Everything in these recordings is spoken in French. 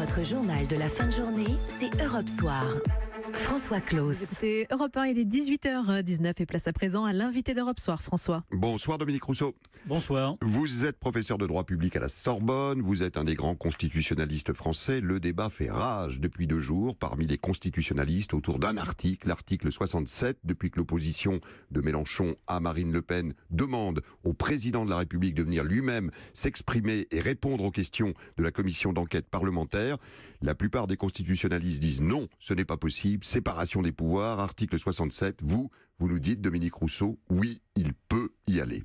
Votre journal de la fin de journée, c'est Europe Soir. François Claus. C'est Europe 1, il est 18h19 et place à présent à l'invité d'Europe Soir, François. Bonsoir Dominique Rousseau. Bonsoir. Vous êtes professeur de droit public à la Sorbonne, vous êtes un des grands constitutionnalistes français. Le débat fait rage depuis deux jours parmi les constitutionnalistes autour d'un article, l'article 67, depuis que l'opposition de Mélenchon à Marine Le Pen demande au président de la République de venir lui-même s'exprimer et répondre aux questions de la commission d'enquête parlementaire. La plupart des constitutionnalistes disent non, ce n'est pas possible séparation des pouvoirs, article 67, vous, vous nous dites, Dominique Rousseau, oui, il peut y aller.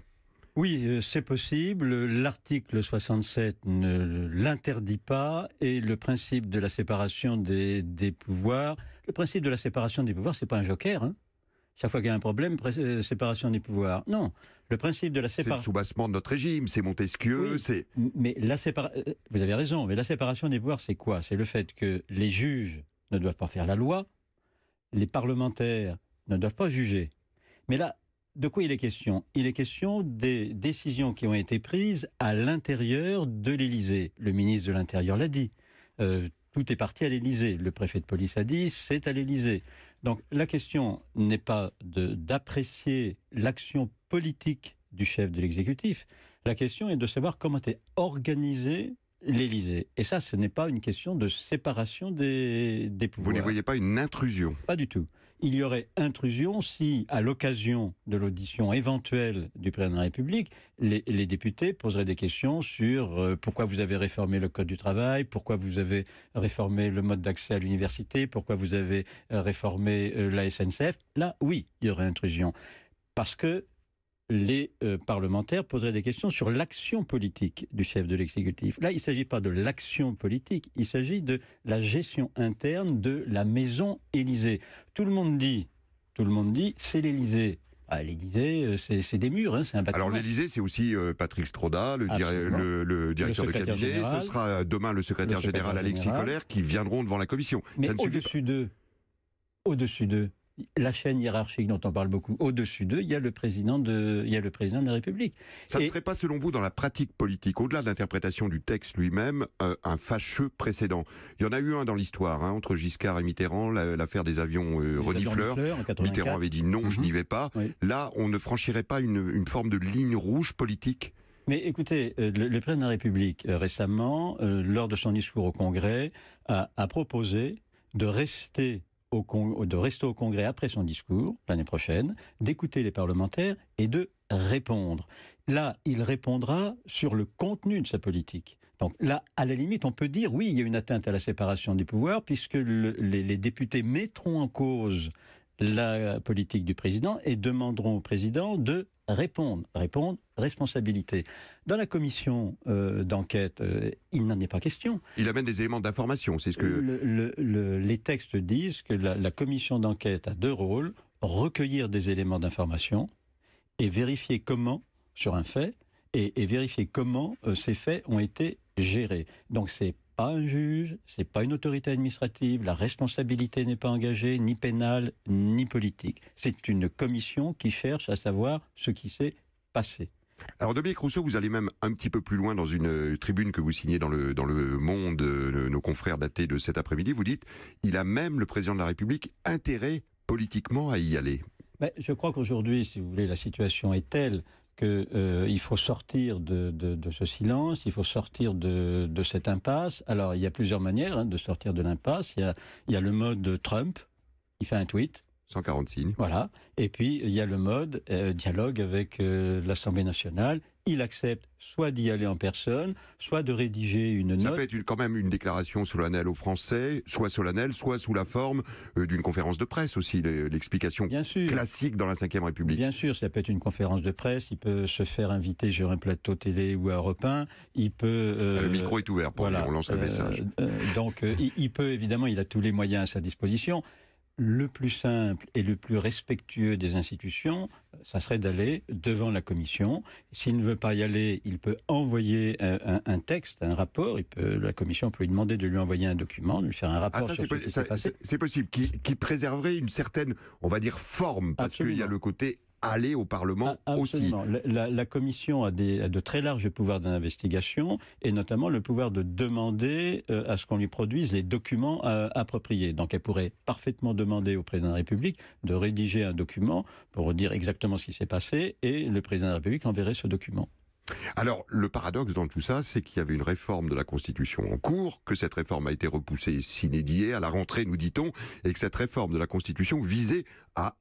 Oui, euh, c'est possible. L'article 67 ne l'interdit pas et le principe de la séparation des, des, pouvoirs, le principe de la séparation des pouvoirs, c'est pas un joker. Hein Chaque fois qu'il y a un problème, euh, séparation des pouvoirs. Non, le principe de la séparation. C'est le soubassement de notre régime, c'est Montesquieu, c'est. Mais la euh, vous avez raison. Mais la séparation des pouvoirs, c'est quoi C'est le fait que les juges ne doivent pas faire la loi, les parlementaires ne doivent pas juger. Mais là, de quoi il est question Il est question des décisions qui ont été prises à l'intérieur de l'Élysée. Le ministre de l'Intérieur l'a dit. Euh, tout est parti à l'Élysée. Le préfet de police a dit c'est à l'Élysée. Donc la question n'est pas d'apprécier l'action politique du chef de l'exécutif. La question est de savoir comment est organisée l'Élysée. Et ça, ce n'est pas une question de séparation des, pouvoirs. Vous ne voyez pas une intrusion Pas du tout. Il y aurait intrusion si, à l'occasion de l'audition éventuelle du président de la République, les, députés poseraient des questions sur euh, pourquoi vous avez réformé le Code du travail, pourquoi vous avez réformé le mode d'accès à l'université, pourquoi vous avez euh, réformé euh, la SNCF. Là, oui, il y aurait intrusion. Parce que les euh, parlementaires poseraient des questions sur l'action politique du chef de l'exécutif. Là, il ne s'agit pas de l'action politique, il s'agit de la gestion interne de la maison Élysée. Tout le monde dit, tout le monde dit, c'est l'Élysée. Ah, L'Élysée, euh, c'est des murs, hein, c'est un bâtiment. Alors l'Élysée, c'est aussi euh, Patrick Stroda, le, directeur de cabinet. ce sera demain le secrétaire, général, Alexis Colère qui viendront devant la commission. Mais au-dessus d'eux, au-dessus d'eux, la chaîne hiérarchique dont on parle beaucoup, au-dessus d'eux, il y a le président de, il y le président de la République. Ça ne serait pas, selon vous, dans la pratique politique, au-delà de l'interprétation du texte lui-même, euh, un fâcheux précédent. Il y en a eu un dans l'histoire, hein, entre Giscard et Mitterrand, l'affaire des avions euh, Mitterrand avait dit non, je mhm. n'y vais pas. Là, on ne franchirait pas une, forme de ligne rouge politique. Mais écoutez, euh, le, président de la République, euh, récemment, lors de son discours au Congrès, a proposé de rester de rester au Congrès après son discours, l'année prochaine, d'écouter les parlementaires et de répondre. Là, il répondra sur le contenu de sa politique. Donc là, à la limite, on peut dire oui, il y a une atteinte à la séparation des pouvoirs, puisque les, députés mettront en cause la politique du président et demanderont au président de répondre, répondre, responsabilité. Dans la commission euh, d'enquête, euh, il n'en est pas question. Il amène des éléments d'information, c'est ce que... les textes disent que la, commission d'enquête a deux rôles, recueillir des éléments d'information et vérifier comment, sur un fait, et, vérifier comment euh, ces faits ont été gérés. Donc c'est pas un juge, c'est pas une autorité administrative, la responsabilité n'est pas engagée, ni pénale, ni politique. C'est une commission qui cherche à savoir ce qui s'est passé. Alors Dominique Rousseau, vous allez même un petit peu plus loin dans une euh, tribune que vous signez dans le, dans le Monde, euh, nos confrères datés de cet après-midi. Vous dites, il a même, le président de la République, intérêt politiquement à y aller. je crois qu'aujourd'hui, si vous voulez, la situation est telle qu'il euh, faut sortir de, ce silence, il faut sortir de, cette impasse. Alors, il y a plusieurs manières hein, de sortir de l'impasse. Il, il, y a le mode Trump, il fait un tweet, 140 signes. Voilà. Et puis, il y a le mode euh, dialogue avec euh, l'Assemblée nationale. Il accepte soit d'y aller en personne, soit de rédiger une note. Ça peut être quand même une déclaration solennelle aux Français, soit solennelle, soit sous la forme euh, d'une conférence de presse aussi, l'explication classique dans la Ve République. Bien sûr, ça peut être une conférence de presse, il peut se faire inviter sur un plateau télé ou à Europe 1, il peut... le micro est ouvert pour voilà, on lance le message. donc il peut, évidemment, il a tous les moyens à sa disposition le plus simple et le plus respectueux des institutions, euh, ça serait d'aller devant la commission. S'il ne veut pas y aller, il peut envoyer euh, un, texte, un rapport. Il peut, la commission peut lui demander de lui envoyer un document, de lui faire un rapport. c'est possible. Qui, qui, préserverait une certaine, on va dire, forme, parce qu'il y a le côté aller au Parlement ah, aussi. La, la, commission a, de très larges pouvoirs d'investigation et notamment le pouvoir de demander euh, à ce qu'on lui produise les documents euh, appropriés. Donc elle pourrait parfaitement demander au président de la République de rédiger un document pour dire exactement ce qui s'est passé et le président de la République enverrait ce document. Alors, le paradoxe dans tout ça, c'est qu'il y avait une réforme de la Constitution en cours, que cette réforme a été repoussée sine à la rentrée, nous dit-on, et que cette réforme de la Constitution visait à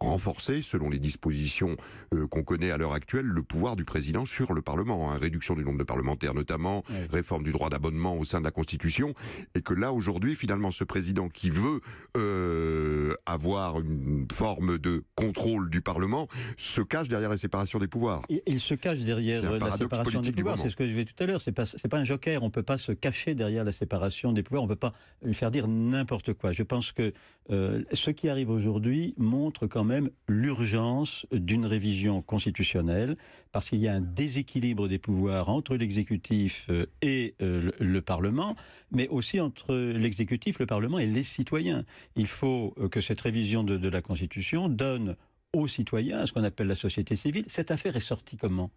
renforcer, selon les dispositions euh, qu'on connaît à l'heure actuelle, le pouvoir du président sur le Parlement. Hein. Réduction du nombre de parlementaires notamment, réforme du droit d'abonnement au sein de la Constitution, et que là aujourd'hui, finalement, ce président qui veut euh, avoir une forme de contrôle du Parlement se cache derrière la séparation des pouvoirs. Il, se cache derrière la séparation des pouvoirs, c'est ce que je vais tout à l'heure, c'est pas, pas un joker, on peut pas se cacher derrière la séparation des pouvoirs, on peut pas lui faire dire n'importe quoi. Je pense que euh, ce qui arrive aujourd'hui montre quand même l'urgence d'une révision constitutionnelle, parce qu'il y a un déséquilibre des pouvoirs entre l'exécutif euh, et euh, le, Parlement, mais aussi entre l'exécutif, le Parlement et les citoyens. Il faut que cette révision de, de la Constitution donne aux citoyens, à ce qu'on appelle la société civile. Cette affaire est sortie comment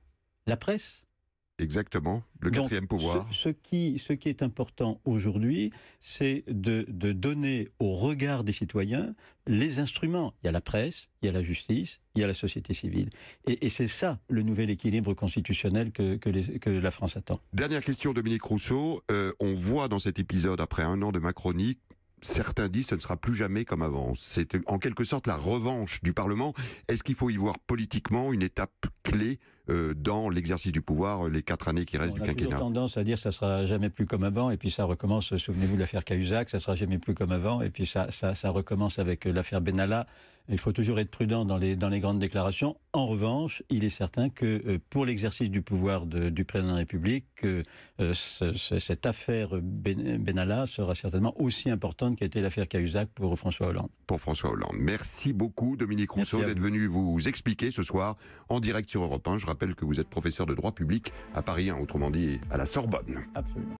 La presse Exactement, le quatrième pouvoir. Ce, qui, ce qui est important aujourd'hui, c'est de, donner au regard des citoyens les instruments. Il y a la presse, il y a la justice, il y a la société civile. Et, c'est ça le nouvel équilibre constitutionnel que, que, la France attend. Dernière question, Dominique Rousseau. Euh, on voit dans cet épisode, après un an de Macronie, certains disent ce ne sera plus jamais comme avant. C'est en quelque sorte la revanche du Parlement. Est-ce qu'il faut y voir politiquement une étape clé euh, dans l'exercice du pouvoir euh, les quatre années qui restent du quinquennat. On a tendance à dire ça sera jamais plus comme avant, et puis ça recommence. Euh, souvenez-vous de l'affaire Cahuzac, ça sera jamais plus comme avant, et puis ça, ça, recommence avec l'affaire Benalla. Il faut toujours être prudent dans les, dans les grandes déclarations. En revanche, il est certain que pour l'exercice du pouvoir du président de la République, cette affaire ben, Benalla sera certainement aussi importante qu'a été l'affaire Cahuzac pour François Hollande. Pour François Hollande. Merci beaucoup, Dominique Rousseau, d'être venu vous expliquer ce soir en direct sur Europe 1. Je rappelle rappelle que vous êtes professeur de droit public à Paris hein, autrement dit à la Sorbonne. Absolument.